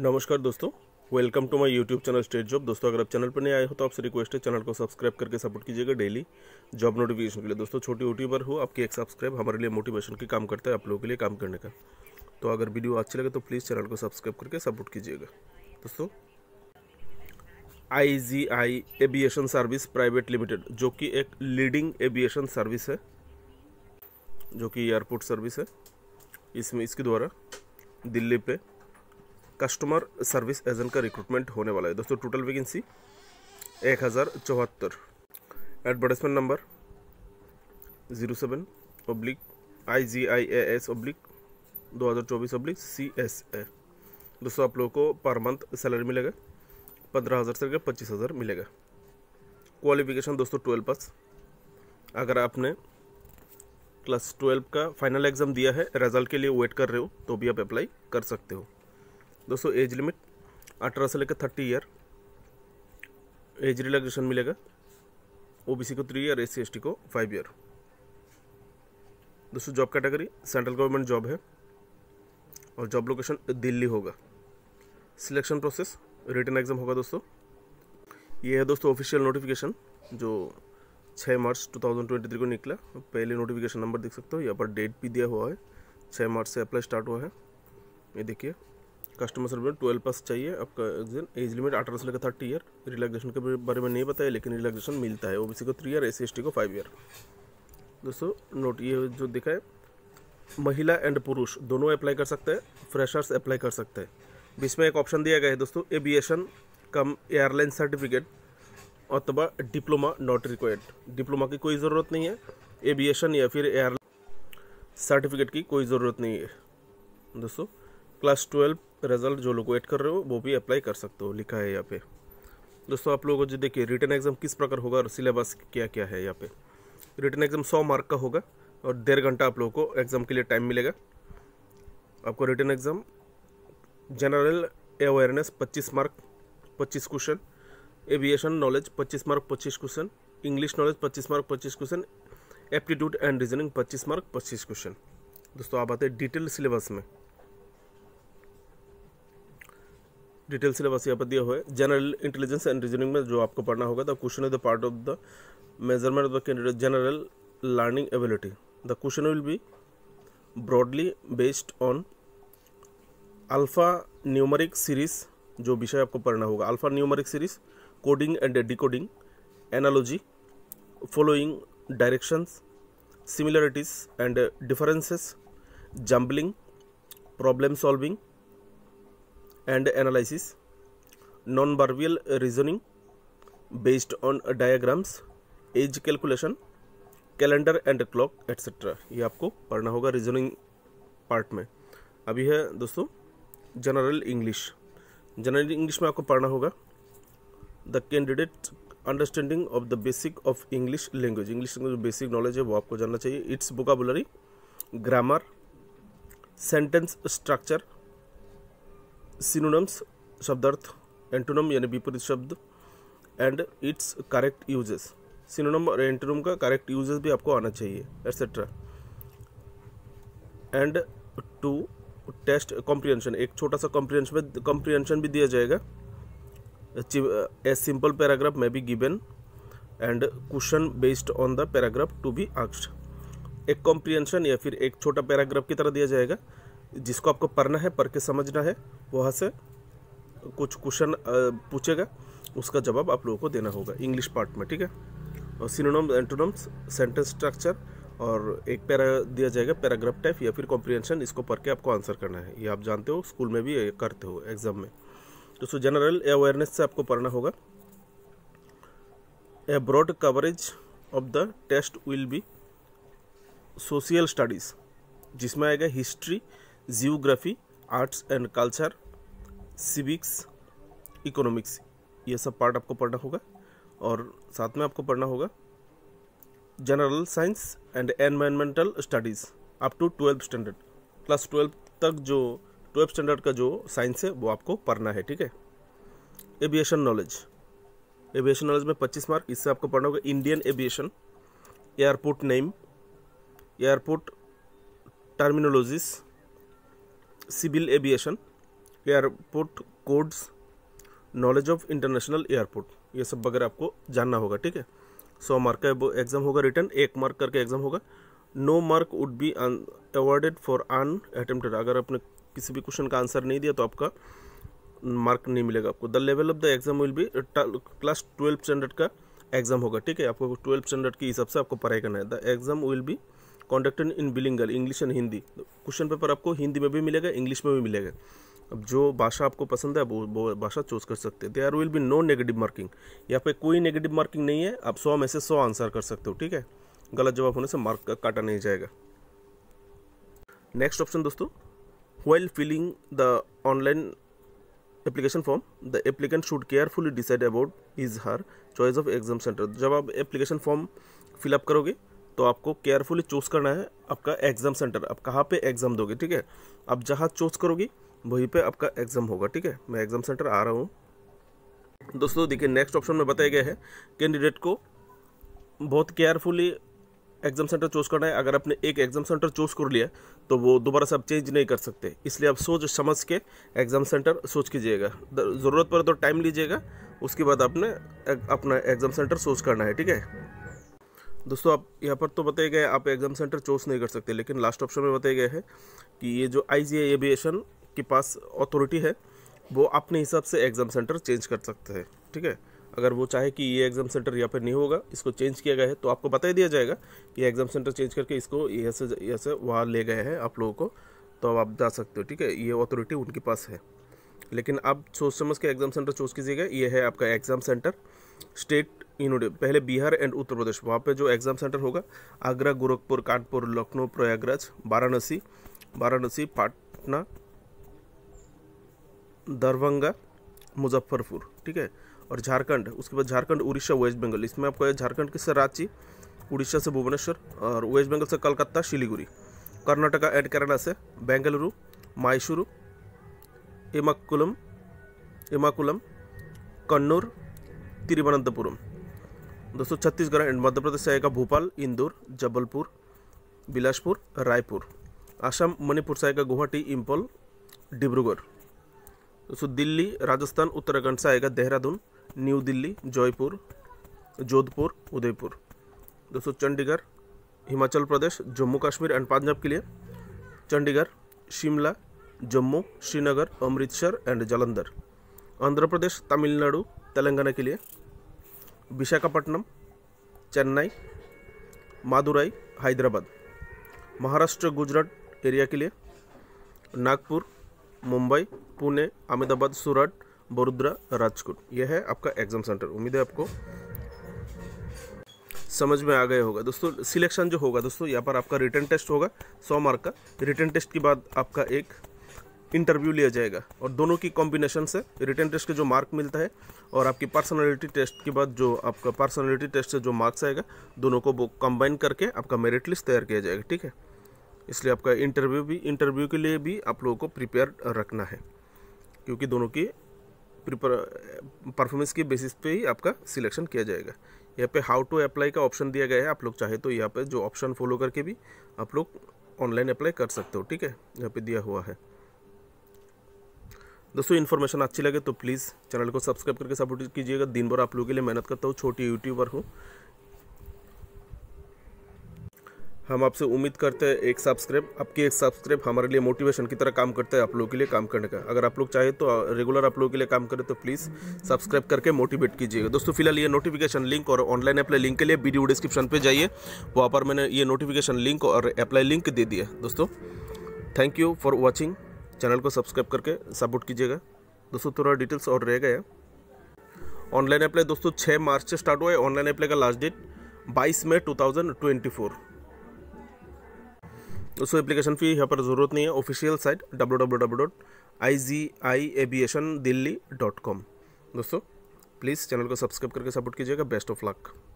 नमस्कार दोस्तों welcome to my YouTube channel state job दोस्तों अगर आप चैनल पर नहीं आए हो तो आपसे रिक्वेस्ट है चैनल को सब्सक्राइब करके सपोर्ट कीजिएगा डेली जॉब नोटिफिकेशन के लिए दोस्तों छोटी यूट्यूबर हो आपकी एक सब्सक्राइब हमारे लिए मोटिवेशन की काम करता है आप लोगों के लिए काम करने का तो अगर वीडियो अच्छी लगे तो प्लीज़ चैनल को सब्सक्राइब करके सपोर्ट कीजिएगा दोस्तों I aviation service private limited जो कि एक लीडिंग एविएशन सर्विस है जो कि एयरपोर्ट सर्विस है इसमें इसके द्वारा दिल्ली पे कस्टमर सर्विस एजेंट का रिक्रूटमेंट होने वाला है दोस्तों टोटल वैकेंसी एक हज़ार चौहत्तर advertisement number zero seven public I G I A S public दो हज़ार चौबीस पब्लिक सी एस ए दोस्तों आप लोगों को पर मंथ सैलरी मिलेगा पंद्रह हज़ार से लेकर पच्चीस हज़ार मिलेगा क्वालिफिकेशन दोस्तों ट्वेल्व पास अगर आपने क्लास ट्वेल्व का फाइनल एग्ज़ाम दिया है रिजल्ट के लिए वेट कर रहे हो तो भी आप अप्लाई कर सकते हो दोस्तों एज लिमिट अठारह से लेकर थर्टी ईयर एज रिलैक्सेशन मिलेगा ओबीसी को थ्री ईयर एस सी को फाइव ईयर दोस्तों job category central government job है और जॉब लोकेशन दिल्ली होगा सिलेक्शन प्रोसेस रिटर्न एग्ज़ाम होगा दोस्तों ये है दोस्तों ऑफिशियल नोटिफिकेशन जो 6 मार्च 2023 को निकला पहले नोटिफिकेशन नंबर देख सकते हो यहाँ पर डेट भी दिया हुआ है 6 मार्च से अप्लाई स्टार्ट हुआ है ये देखिए कस्टमर सर्विस ट्वेल्व प्लस चाहिए आपका एज लिमिट अठारह से लेकर थर्टी ईयर रिलैक्सेशन के बारे में नहीं बताया लेकिन रिलैक्सेशन मिलता है ओबीसी को थ्री ईयर एस को फाइव ईयर दोस्तों नोट ये जो दिखा है महिला एंड पुरुष दोनों अप्लाई कर सकते हैं फ्रेशर्स अप्लाई कर सकते हैं बीच में एक ऑप्शन दिया गया है दोस्तों एविएशन कम एयरलाइन सर्टिफिकेट अथवा डिप्लोमा नॉट रिक्वायर्ड डिप्लोमा की कोई ज़रूरत नहीं है एविएशन या फिर एयर सर्टिफिकेट की कोई ज़रूरत नहीं है दोस्तों क्लास ट्वेल्व रिजल्ट जो लोग वेट कर रहे हो वो भी अप्लाई कर सकते हो लिखा है यहाँ पे दोस्तों आप लोगों को जो देखिए रिटर्न एग्जाम किस प्रकार होगा और सिलेबस क्या क्या है यहाँ पे रिटर्न एग्जाम सौ मार्क का होगा और डेढ़ घंटा आप लोगों को एग्ज़ाम के लिए टाइम मिलेगा आपको रिटर्न एग्ज़ाम जनरल अवेयरनेस पच्चीस मार्क पच्चीस क्वेश्चन एविएशन नॉलेज पच्चीस मार्क पच्चीस क्वेश्चन इंग्लिश नॉलेज पच्चीस मार्क पच्चीस क्वेश्चन एप्टीट्यूड एंड रीजनिंग पच्चीस मार्क पच्चीस क्वेश्चन दोस्तों आप आते हैं डिटेल सिलेबस में डिटेल सिलेबस यहाँ पर दिया हुआ है जनरल इंटेलिजेंस एंड रीजनिंग में जो आपको पढ़ना होगा the question is the part of the measurement of the candidate general learning ability the question will be broadly based on alpha numeric series जो विषय आपको पढ़ना होगा alpha numeric series coding and decoding analogy following directions similarities and differences jumbling problem solving and analysis non verbal reasoning based on diagrams age calculation calendar and clock etcetera ये आपको पढ़ना होगा reasoning part में अभी है दोस्तों general English general English में आपको पढ़ना होगा the candidate understanding of the basic of English language English language basic knowledge है वो आपको जानना चाहिए its vocabulary grammar sentence structure synonyms शब्दार्थ एंटोनम यानी विपरीत शब्द and its correct usages synonym और एंटोनम का करेक्ट यूजेस भी आपको आना चाहिए etcetera and to test comprehension एक छोटा सा कॉम्प्रीहेंशन में कॉम्प्रीहेंशन भी दिया जाएगा ए सिंपल पैराग्राफ में be given and question based on the paragraph to be आक्स्ट एक कॉम्प्रीहेंशन या फिर एक छोटा पैराग्राफ की तरह दिया जाएगा जिसको आपको पढ़ना है पढ़ के समझना है वहाँ से कुछ क्वेश्चन पूछेगा उसका जवाब आप लोगों को देना होगा इंग्लिश पार्ट में ठीक है और सिनोनम्स एंटोनम्स सेंटेंस स्ट्रक्चर और एक पैरा दिया जाएगा पैराग्राफ टाइप या फिर कॉम्प्रीहेंशन इसको पढ़ के आपको आंसर करना है ये आप जानते हो स्कूल में भी करते हो एग्जाम में तो सो जनरल अवेयरनेस से आपको पढ़ना होगा a broad coverage of the test will be social studies जिसमें आएगा history geography arts and culture civics economics ये सब पार्ट आपको पढ़ना होगा और साथ में आपको पढ़ना होगा general science and environmental studies up to twelfth standard class twelfth तक जो ट्वेल्थ स्टैंडर्ड का जो साइंस है वो आपको पढ़ना है ठीक है एविएशन नॉलेज एविएशन नॉलेज में 25 मार्क इससे आपको पढ़ना होगा Indian aviation airport name airport terminologies civil aviation airport codes knowledge of international airport ये सब वगैरह आपको जानना होगा ठीक है सौ मार्क का एग्ज़ाम होगा रिटर्न एक मार्क करके एग्ज़ाम होगा no mark would be awarded for unattempted अगर आपने किसी भी क्वेश्चन का आंसर नहीं दिया तो आपका मार्क नहीं मिलेगा आपको the level of the exam will be class twelve standard का एग्ज़ाम होगा ठीक है आपको ट्वेल्थ स्टैंडर्ड के हिसाब से आपको पढ़ाई करना है the exam will be conducted in bilingual English and Hindi question paper आपको हिंदी में भी मिलेगा इंग्लिश में भी मिलेगा अब जो भाषा आपको पसंद है वो भाषा चूज कर सकते हैं there will be no negative marking यहाँ पे कोई नेगेटिव मार्किंग नहीं है आप सौ में से सौ आंसर कर सकते हो ठीक है गलत जवाब होने से मार्क काटा नहीं जाएगा नेक्स्ट ऑप्शन दोस्तों while filling the online application form the applicant should carefully decide about his her choice of exam centre जब आप एप्लीकेशन फॉर्म फिलअप करोगे तो आपको केयरफुली चूज़ करना है आपका एग्ज़ाम सेंटर आप कहाँ पे एग्ज़ाम दोगे ठीक है आप जहाँ चूज़ करोगी वहीं पे आपका एग्ज़ाम होगा ठीक है मैं एग्ज़ाम सेंटर आ रहा हूँ दोस्तों देखिए नेक्स्ट ऑप्शन में बताया गया है कैंडिडेट को बहुत केयरफुली एग्जाम सेंटर चूज़ करना है अगर आपने एक एग्जाम सेंटर चूज़ कर लिया तो वो दोबारा से आप चेंज नहीं कर सकते इसलिए आप सोच समझ के एग्जाम सेंटर सोच कीजिएगा ज़रूरत पड़े तो टाइम लीजिएगा उसके बाद आपने अपना एग्जाम सेंटर सोच करना है ठीक है दोस्तों आप यहाँ पर तो बताए गए आप एग्ज़ाम सेंटर चूज नहीं कर सकते लेकिन लास्ट ऑप्शन में बताया गया है कि ये जो आई जी एविएशन के पास अथॉरिटी है वो अपने हिसाब से एग्ज़ाम सेंटर चेंज कर सकते हैं ठीक है अगर वो चाहे कि ये एग्ज़ाम सेंटर यहाँ पर नहीं होगा इसको चेंज किया गया है तो आपको बता दिया जाएगा कि एग्ज़ाम सेंटर चेंज करके इसको यहाँ से यहाँ से वहाँ ले गए हैं आप लोगों को तो अब आप जा सकते हो ठीक है ये अथॉरिटी उनके पास है लेकिन आप सोच समझ के एग्ज़ाम सेंटर चूज़ कीजिएगा ये है आपका एग्ज़ाम सेंटर स्टेट यूनिवर्सिटी पहले बिहार एंड उत्तर प्रदेश वहाँ पे जो एग्ज़ाम सेंटर होगा आगरा गोरखपुर कानपुर लखनऊ प्रयागराज वाराणसी वाराणसी पाटना दरभंगा मुजफ्फरपुर ठीक है और झारखंड उसके बाद झारखंड उड़ीसा वेस्ट बंगाल इसमें आपको झारखंड के से रांची उड़ीसा से भुवनेश्वर और वेस्ट बंगाल से कलकत्ता शिलीगुड़ी कर्नाटका एंड केरला से बेंगलुरु मैसूरू इमाकुलम इमाकुलम कन्नूर तिरुवनंतपुरम दोस्तों छत्तीसगढ़ एंड मध्य प्रदेश से आएगा भोपाल इंदौर जबलपुर बिलासपुर रायपुर आसाम मणिपुर से आएगा गुवाहाटी इम्पल डिब्रुगढ़ दोस्तों दिल्ली राजस्थान उत्तराखंड से आएगा देहरादून न्यू दिल्ली जयपुर जोधपुर उदयपुर दोस्तों चंडीगढ़ हिमाचल प्रदेश जम्मू कश्मीर एंड पंजाब के लिए चंडीगढ़ शिमला जम्मू श्रीनगर अमृतसर एंड जलंधर आंध्र प्रदेश तमिलनाडु तेलंगाना के लिए विशाखापट्टनम चेन्नई मादुराई हैदराबाद महाराष्ट्र गुजरात एरिया के लिए नागपुर मुंबई पुणे अहमदाबाद सूरत बड़ोदरा राजकोट यह है आपका एग्ज़ाम सेंटर उम्मीद है आपको समझ में आ गए होगा दोस्तों सिलेक्शन जो होगा दोस्तों यहाँ पर आपका रिटर्न टेस्ट होगा सौ मार्क का रिटर्न टेस्ट के बाद आपका एक इंटरव्यू लिया जाएगा और दोनों की कॉम्बिनेशन से रिटर्न टेस्ट के जो मार्क मिलता है और आपकी पर्सनालिटी टेस्ट के बाद जो आपका पर्सनालिटी टेस्ट से जो मार्क्स आएगा दोनों को कंबाइन करके आपका मेरिट लिस्ट तैयार किया जाएगा ठीक है इसलिए आपका इंटरव्यू भी इंटरव्यू के लिए भी आप लोगों को प्रिपेयर रखना है क्योंकि दोनों की परफॉर्मेंस के बेसिस पे ही आपका सिलेक्शन किया जाएगा यहाँ पे हाउ टू अप्लाई का ऑप्शन दिया गया है आप लोग चाहे तो यहाँ पे जो ऑप्शन फॉलो करके भी आप लोग ऑनलाइन अप्लाई कर सकते हो ठीक है यहाँ पे दिया हुआ है दोस्तों इन्फॉर्मेशन अच्छी लगे तो प्लीज़ चैनल को सब्सक्राइब करके सपोर्ट कीजिएगा दिन भर आप लोगों के लिए मेहनत करता हूँ छोटी यूट्यूबर हूँ हम आपसे उम्मीद करते हैं एक सब्सक्राइब आपकी एक सब्सक्राइब हमारे लिए मोटिवेशन की तरह काम करता है आप लोगों के लिए काम करने का अगर आप लोग चाहे तो रेगुलर आप लोगों के लिए काम करें तो प्लीज़ सब्सक्राइब करके मोटिवेट कीजिएगा दोस्तों फिलहाल ये नोटिफिकेशन लिंक और ऑनलाइन अप्लाई लिंक के लिए वीडियो डिस्क्रिप्शन पर जाइए वहाँ पर मैंने ये नोटिफिकेशन लिंक और अप्लाई लिंक दे दिया दोस्तों thank you for watching channel को सब्सक्राइब करके सपोर्ट कीजिएगा दोस्तों थोड़ा डिटेल्स और रह गए ऑनलाइन अप्लाई दोस्तों छः मार्च से स्टार्ट हुआ है ऑनलाइन अप्लाई का लास्ट डेट बाईस मई टू दोस्तों एप्लीकेशन फ़ी यहाँ पर ज़रूरत नहीं है ऑफिशियल साइट डब्ल्यू दोस्तों प्लीज़ चैनल को सब्सक्राइब करके सपोर्ट कीजिएगा बेस्ट ऑफ लक